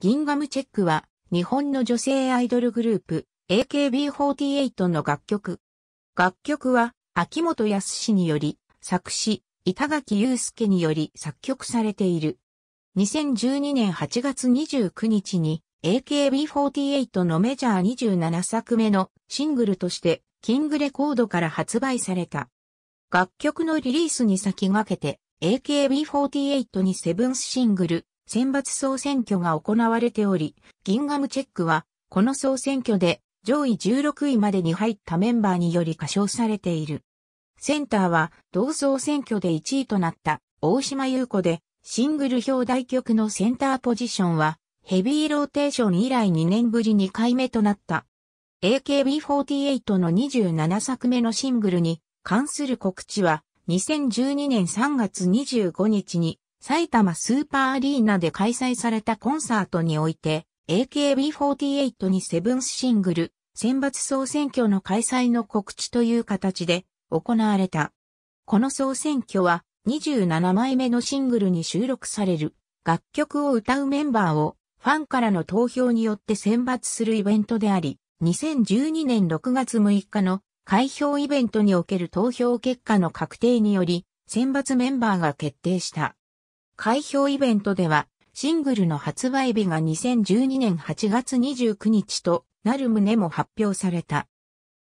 ギンガムチェックは、日本の女性アイドルグループ、AKB48 の楽曲。楽曲は、秋元康により、作詞、板垣祐介により作曲されている。2012年8月29日に、AKB48 のメジャー27作目のシングルとして、キングレコードから発売された。楽曲のリリースに先駆けて、AKB48 にセブンスシングル、選抜総選挙が行われており、ギンガムチェックは、この総選挙で上位16位までに入ったメンバーにより過小されている。センターは同総選挙で1位となった大島優子で、シングル表題曲のセンターポジションは、ヘビーローテーション以来2年ぶり2回目となった。AKB48 の27作目のシングルに関する告知は、2012年3月25日に埼玉スーパーアリーナで開催されたコンサートにおいて、AKB48 にセブンスシングル、選抜総選挙の開催の告知という形で行われた。この総選挙は27枚目のシングルに収録される楽曲を歌うメンバーをファンからの投票によって選抜するイベントであり、2012年6月6日の開票イベントにおける投票結果の確定により、選抜メンバーが決定した。開票イベントでは、シングルの発売日が2012年8月29日となる旨も発表された。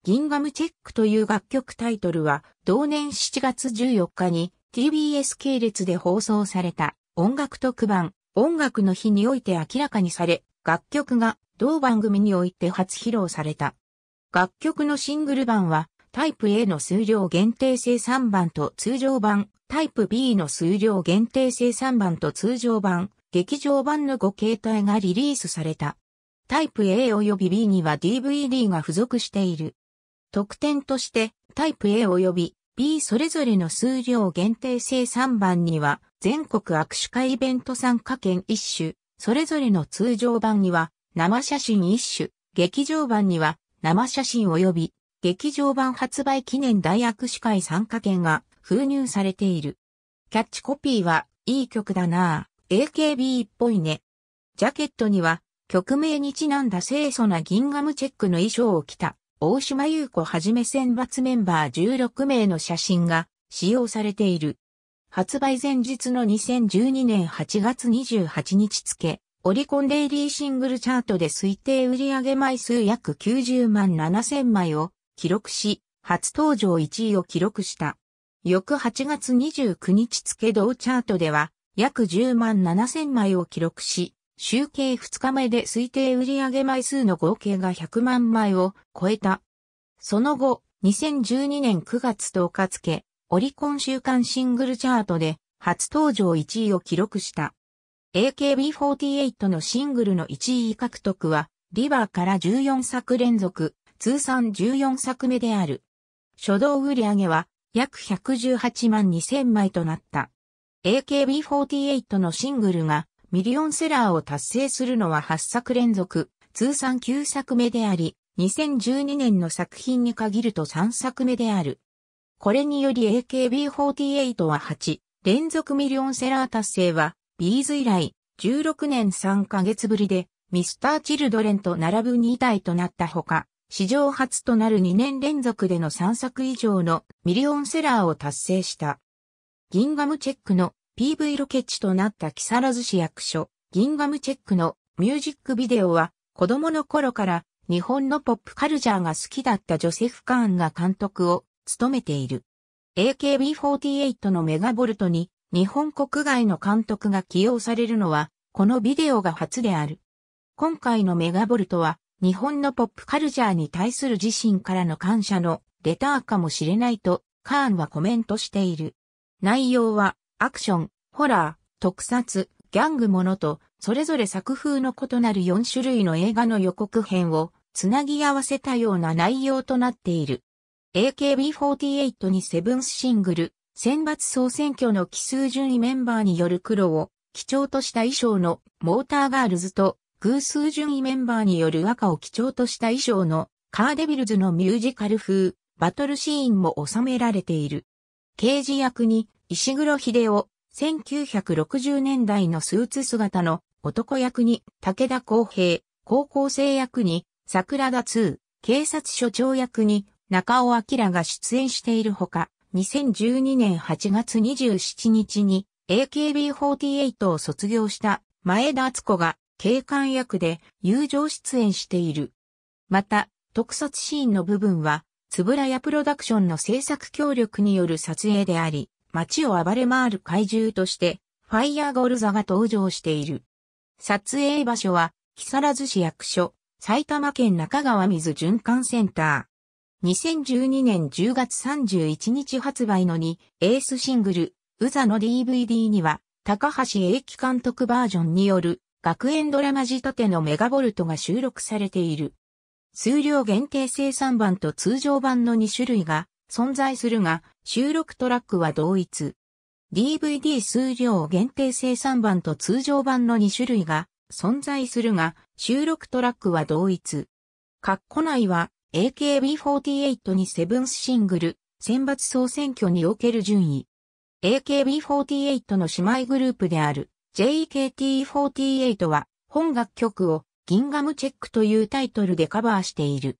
ギンガムチェックという楽曲タイトルは、同年7月14日に TBS 系列で放送された音楽特番、音楽の日において明らかにされ、楽曲が同番組において初披露された。楽曲のシングル版はタイプ A の数量限定生産版と通常版、タイプ B の数量限定生産版と通常版、劇場版の5形態がリリースされた。タイプ A 及び B には DVD が付属している。特典として、タイプ A 及び B それぞれの数量限定生産版には、全国握手会イベント参加券一種、それぞれの通常版には、生写真一種、劇場版には、生写真及び劇場版発売記念大握手会参加券が封入されている。キャッチコピーは、いい曲だなぁ、AKB っぽいね。ジャケットには、曲名にちなんだ清楚なギンガムチェックの衣装を着た、大島優子はじめ選抜メンバー16名の写真が使用されている。発売前日の2012年8月28日付、オリコンデイリーシングルチャートで推定売上枚数約90万7000枚を記録し、初登場1位を記録した。翌8月29日付同チャートでは、約10万7000枚を記録し、集計2日目で推定売上枚数の合計が100万枚を超えた。その後、2012年9月10日付、オリコン週間シングルチャートで初登場1位を記録した。AKB48 のシングルの1位獲得は、リバーから14作連続、通算14作目である。初動売上は約118万2000枚となった。AKB48 のシングルがミリオンセラーを達成するのは8作連続、通算9作目であり、2012年の作品に限ると3作目である。これにより AKB48 は8連続ミリオンセラー達成は、ビーズ以来16年3ヶ月ぶりで、ミスター・チルドレンと並ぶ2体となったほか、史上初となる2年連続での3作以上のミリオンセラーを達成した。ギンガムチェックの PV ロケ地となった木更津市役所、ギンガムチェックのミュージックビデオは子供の頃から日本のポップカルチャーが好きだったジョセフ・カーンが監督を務めている。AKB48 のメガボルトに日本国外の監督が起用されるのはこのビデオが初である。今回のメガボルトは日本のポップカルチャーに対する自身からの感謝のレターかもしれないと、カーンはコメントしている。内容は、アクション、ホラー、特撮、ギャングものと、それぞれ作風の異なる4種類の映画の予告編を、つなぎ合わせたような内容となっている。AKB48 にセブンスシングル、選抜総選挙の奇数順位メンバーによる黒を、基調とした衣装のモーターガールズと偶数順位メンバーによる赤を基調とした衣装のカーデビルズのミュージカル風バトルシーンも収められている。刑事役に石黒秀夫、1960年代のスーツ姿の男役に武田光平、高校生役に桜田2、警察署長役に中尾明が出演しているほか、2012年8月27日に AKB48 を卒業した前田敦子が警官役で友情出演している。また、特撮シーンの部分は、つぶらやプロダクションの制作協力による撮影であり、街を暴れ回る怪獣として、ファイヤーゴルザが登場している。撮影場所は、木更津市役所、埼玉県中川水循環センター。2012年10月31日発売の2、エースシングル、ウザの DVD には、高橋英樹監督バージョンによる、学園ドラマ仕立てのメガボルトが収録されている。数量限定生産版と通常版の2種類が存在するが、収録トラックは同一。DVD 数量限定生産版と通常版の2種類が存在するが、収録トラックは同一。括弧内は AKB48 にセブンスシングル、選抜総選挙における順位。AKB48 の姉妹グループである。JKT48 は本楽曲をギンガムチェックというタイトルでカバーしている。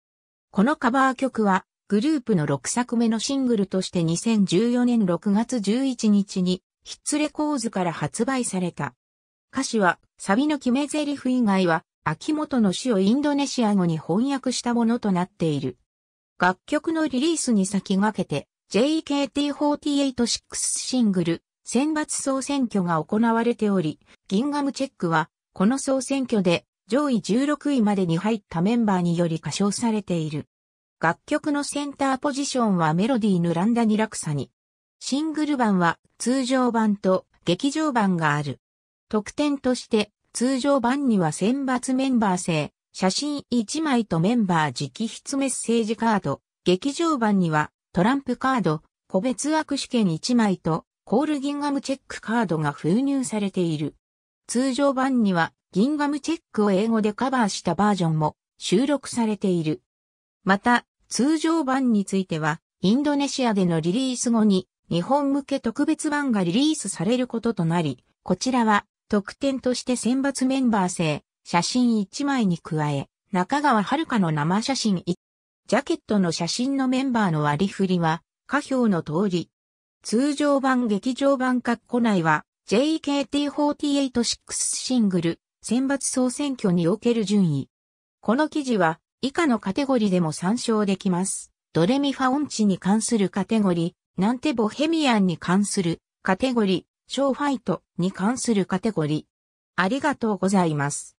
このカバー曲はグループの6作目のシングルとして2014年6月11日にヒッツレコーズから発売された。歌詞はサビの決め台詞以外は秋元の詩をインドネシア語に翻訳したものとなっている。楽曲のリリースに先駆けて JKT486 シングル選抜総選挙が行われており、ギンガムチェックは、この総選挙で上位16位までに入ったメンバーにより歌唱されている。楽曲のセンターポジションはメロディーヌランダニラクサに。シングル版は通常版と劇場版がある。特典として通常版には選抜メンバー制、写真1枚とメンバー直筆メッセージカード、劇場版にはトランプカード、個別握手券1枚とコールギンガムチェックカードが封入されている。通常版にはギンガムチェックを英語でカバーしたバージョンも収録されている。また、通常版については、インドネシアでのリリース後に日本向け特別版がリリースされることとなり、こちらは特典として選抜メンバー制、写真1枚に加え、中川遥の生写真1、ジャケットの写真のメンバーの割り振りは、下表の通り、通常版劇場版括弧内は JKT486 シングル選抜総選挙における順位。この記事は以下のカテゴリでも参照できます。ドレミファオンチに関するカテゴリ、なんてボヘミアンに関するカテゴリ、ショーファイトに関するカテゴリ。ありがとうございます。